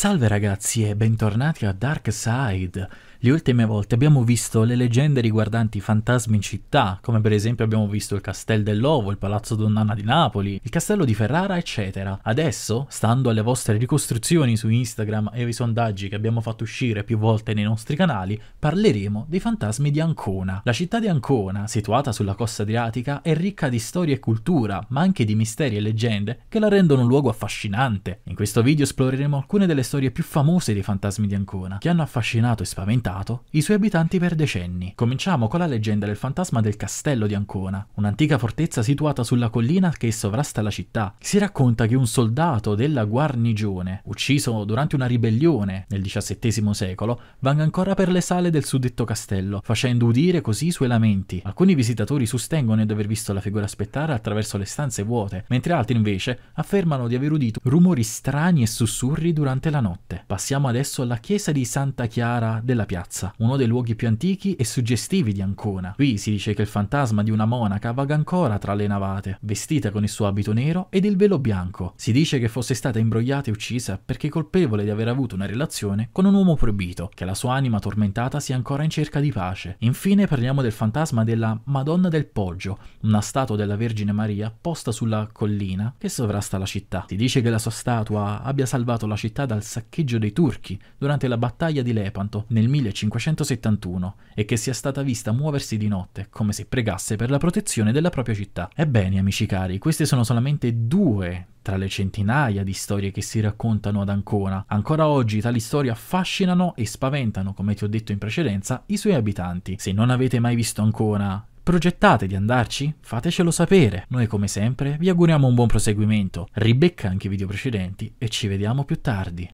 Salve ragazzi e bentornati a Dark Side. Le ultime volte abbiamo visto le leggende riguardanti i fantasmi in città, come per esempio abbiamo visto il Castel dell'Ovo, il Palazzo Donnana di Napoli, il Castello di Ferrara, eccetera. Adesso, stando alle vostre ricostruzioni su Instagram e ai sondaggi che abbiamo fatto uscire più volte nei nostri canali, parleremo dei fantasmi di Ancona. La città di Ancona, situata sulla costa adriatica, è ricca di storia e cultura, ma anche di misteri e leggende che la rendono un luogo affascinante. In questo video esploreremo alcune delle storie più famose dei fantasmi di Ancona, che hanno affascinato e spaventato abitato i suoi abitanti per decenni. Cominciamo con la leggenda del fantasma del castello di Ancona, un'antica fortezza situata sulla collina che sovrasta la città. Si racconta che un soldato della guarnigione, ucciso durante una ribellione nel XVII secolo, vanga ancora per le sale del suddetto castello, facendo udire così i suoi lamenti. Alcuni visitatori sostengono di aver visto la figura aspettare attraverso le stanze vuote, mentre altri invece affermano di aver udito rumori strani e sussurri durante la notte. Passiamo adesso alla chiesa di Santa Chiara della Piazza piazza, uno dei luoghi più antichi e suggestivi di Ancona. Qui si dice che il fantasma di una monaca vaga ancora tra le navate, vestita con il suo abito nero ed il velo bianco. Si dice che fosse stata imbrogliata e uccisa perché colpevole di aver avuto una relazione con un uomo proibito, che la sua anima tormentata sia ancora in cerca di pace. Infine parliamo del fantasma della Madonna del Poggio, una statua della Vergine Maria posta sulla collina che sovrasta la città. Si dice che la sua statua abbia salvato la città dal saccheggio dei turchi durante la battaglia di Lepanto nel 1000 1571 e che sia stata vista muoversi di notte, come se pregasse per la protezione della propria città. Ebbene, amici cari, queste sono solamente due tra le centinaia di storie che si raccontano ad Ancona. Ancora oggi tali storie affascinano e spaventano, come ti ho detto in precedenza, i suoi abitanti. Se non avete mai visto Ancona, Progettate di andarci? Fatecelo sapere. Noi come sempre vi auguriamo un buon proseguimento. Ribecca anche i video precedenti e ci vediamo più tardi.